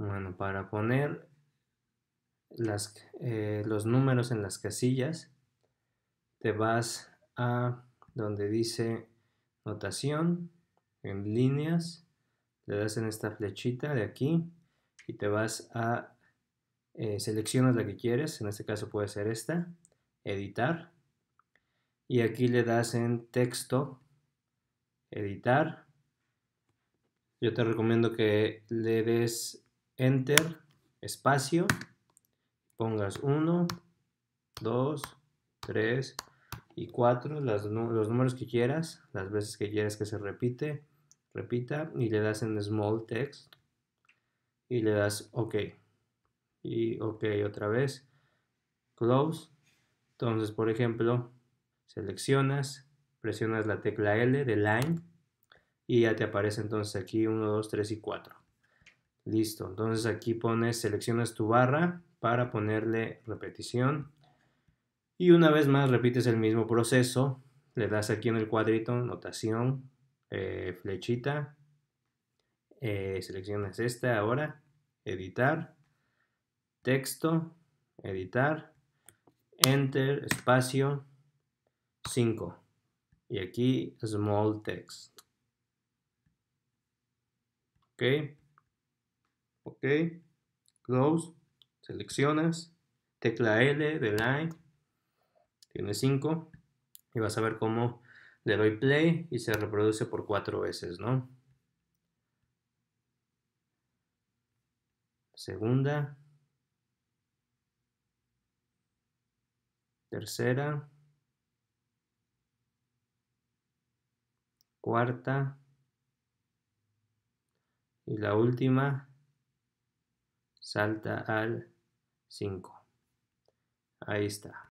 Bueno, para poner eh, los números en las casillas, te vas a donde dice notación, en líneas, le das en esta flechita de aquí y te vas a eh, seleccionas la que quieres, en este caso puede ser esta, editar, y aquí le das en texto, editar. Yo te recomiendo que le des enter, espacio, pongas 1, 2, 3 y 4, los números que quieras, las veces que quieras que se repite, repita y le das en small text y le das ok y ok otra vez close entonces por ejemplo seleccionas presionas la tecla L de line y ya te aparece entonces aquí 1 2 3 y 4 Listo, entonces aquí pones, seleccionas tu barra para ponerle repetición. Y una vez más repites el mismo proceso. Le das aquí en el cuadrito, notación, eh, flechita. Eh, seleccionas esta ahora, editar, texto, editar, enter, espacio, 5. Y aquí small text. ok ok, close, seleccionas, tecla L de line, tiene 5 y vas a ver cómo le doy play y se reproduce por cuatro veces, ¿no? Segunda, tercera, cuarta y la última salta al 5. Ahí está.